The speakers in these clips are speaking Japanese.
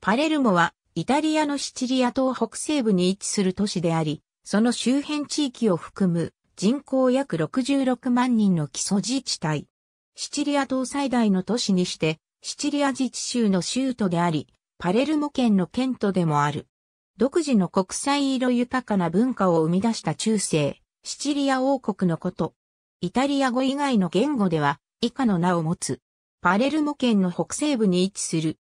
パレルモはイタリアのシチリア島北西部に位置する都市であり、その周辺地域を含む人口約66万人の基礎自治体。シチリア島最大の都市にして、シチリア自治州の州都であり、パレルモ県の県都でもある。独自の国際色豊かな文化を生み出した中世、シチリア王国のこと。イタリア語以外の言語では、以下の名を持つ。パレルモ県の北西部に位置する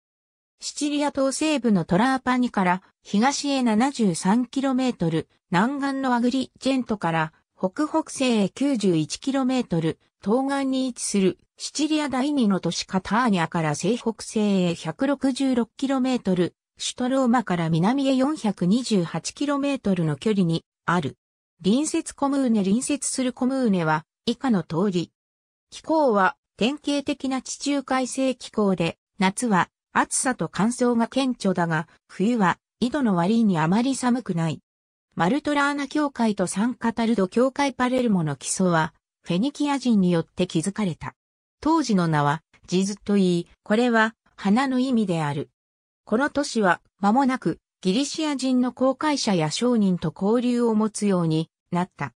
シチリア東西部のトラーパニから東へ 73km、南岸のアグリジェントから北北西へ 91km、東岸に位置するシチリア第二の都市カターニャから西北西へ 166km、首都ローマから南へ 428km の距離にある。隣接コムーネ隣接するコムーネは以下の通り。気候は典型的な地中海性気候で、夏は暑さと乾燥が顕著だが、冬は井戸の割にあまり寒くない。マルトラーナ教会とサンカタルド教会パレルモの基礎は、フェニキア人によって築かれた。当時の名は、ジズと言い、これは、花の意味である。この都市は、間もなく、ギリシア人の公開者や商人と交流を持つようになった。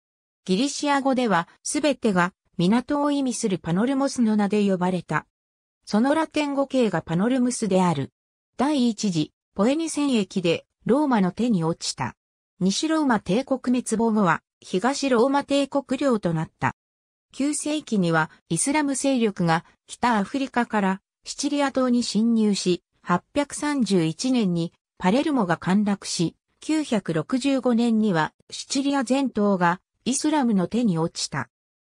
ギリシア語では、すべてが、港を意味するパノルモスの名で呼ばれた。そのラテン語系がパノルムスである。第一次、ポエニ戦役でローマの手に落ちた。西ローマ帝国滅亡後は、東ローマ帝国領となった。9世紀にはイスラム勢力が北アフリカからシチリア島に侵入し、831年にパレルモが陥落し、965年にはシチリア全島がイスラムの手に落ちた。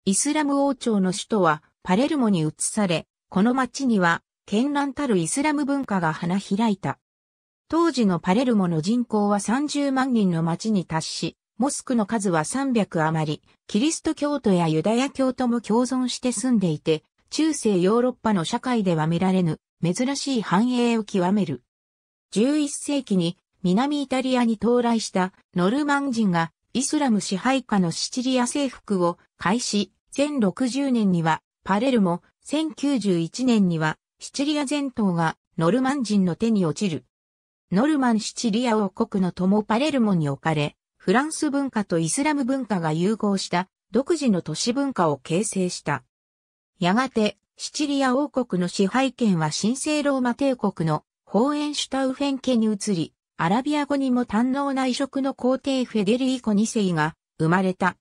イスラム王朝の首都はパレルモに移され、この町には、絢爛たるイスラム文化が花開いた。当時のパレルモの人口は30万人の町に達し、モスクの数は300余り、キリスト教徒やユダヤ教徒も共存して住んでいて、中世ヨーロッパの社会では見られぬ、珍しい繁栄を極める。11世紀に南イタリアに到来したノルマン人がイスラム支配下のシチリア征服を開始、1060年にはパレルモ、1091年には、シチリア全島がノルマン人の手に落ちる。ノルマンシチリア王国の友パレルモに置かれ、フランス文化とイスラム文化が融合した独自の都市文化を形成した。やがて、シチリア王国の支配権は神聖ローマ帝国のホーエンシュタウフェン家に移り、アラビア語にも堪能な移植の皇帝フェデリーコ2世が生まれた。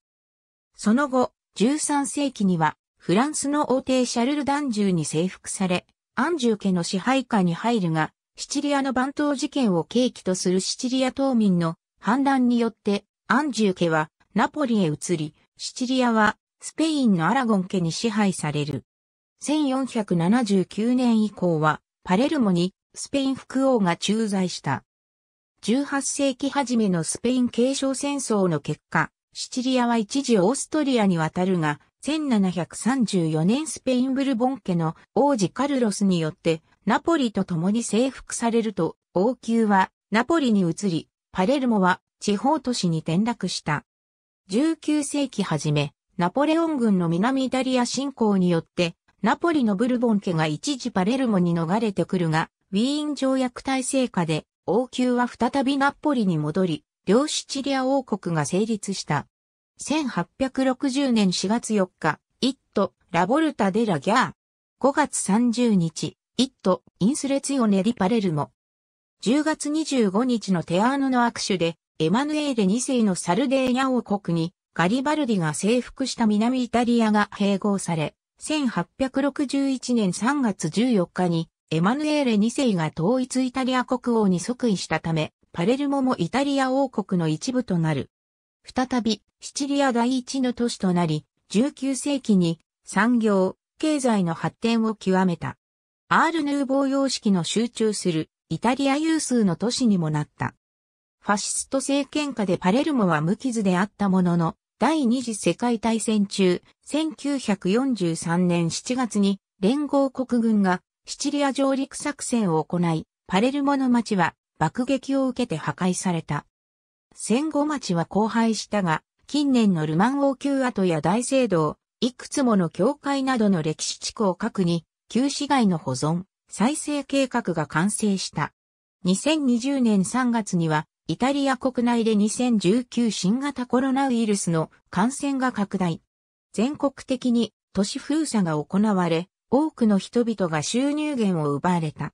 その後、13世紀にはフランスの王帝シャルル・ダンジューに征服され、アンジュー家の支配下に入るが、シチリアの番頭事件を契機とするシチリア島民の反乱によって、アンジュー家はナポリへ移り、シチリアはスペインのアラゴン家に支配される。1479年以降はパレルモにスペイン副王が駐在した。18世紀初めのスペイン継承戦争の結果、シチリアは一時オーストリアに渡るが、1734年スペインブルボン家の王子カルロスによってナポリと共に征服されると、王宮はナポリに移り、パレルモは地方都市に転落した。19世紀初め、ナポレオン軍の南イタリア侵攻によって、ナポリのブルボン家が一時パレルモに逃れてくるが、ウィーン条約体制下で王宮は再びナポリに戻り、両シチリア王国が成立した。1860年4月4日、イット、ラボルタ・デ・ラ・ギャー。5月30日、イット、インスレツィオネ・ディ・パレルモ。10月25日のテアーノの握手で、エマヌエーレ2世のサルデーニャ王国に、ガリバルディが征服した南イタリアが併合され、1861年3月14日に、エマヌエーレ2世が統一イタリア国王に即位したため、パレルモもイタリア王国の一部となる。再びシチリア第一の都市となり、19世紀に産業、経済の発展を極めた。アールヌーボー様式の集中するイタリア有数の都市にもなった。ファシスト政権下でパレルモは無傷であったものの、第二次世界大戦中、1943年7月に連合国軍がシチリア上陸作戦を行い、パレルモの街は爆撃を受けて破壊された。戦後町は荒廃したが、近年のルマン王宮跡や大聖堂、いくつもの教会などの歴史地区を核に、旧市街の保存、再生計画が完成した。2020年3月には、イタリア国内で2019新型コロナウイルスの感染が拡大。全国的に都市封鎖が行われ、多くの人々が収入源を奪われた。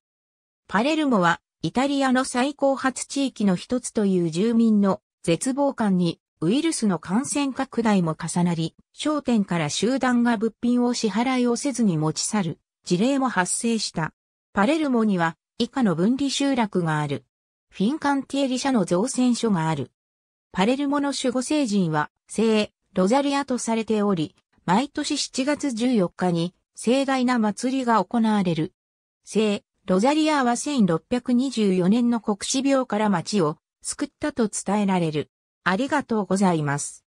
パレルモはイタリアの最高発地域の一つという住民の絶望感にウイルスの感染拡大も重なり、商店から集団が物品を支払いをせずに持ち去る事例も発生した。パレルモには以下の分離集落がある。フィンカンティエリ社の造船所がある。パレルモの守護聖人は聖ロザリアとされており、毎年7月14日に盛大な祭りが行われる。聖ロザリアは1624年の国死病から町を救ったと伝えられる。ありがとうございます。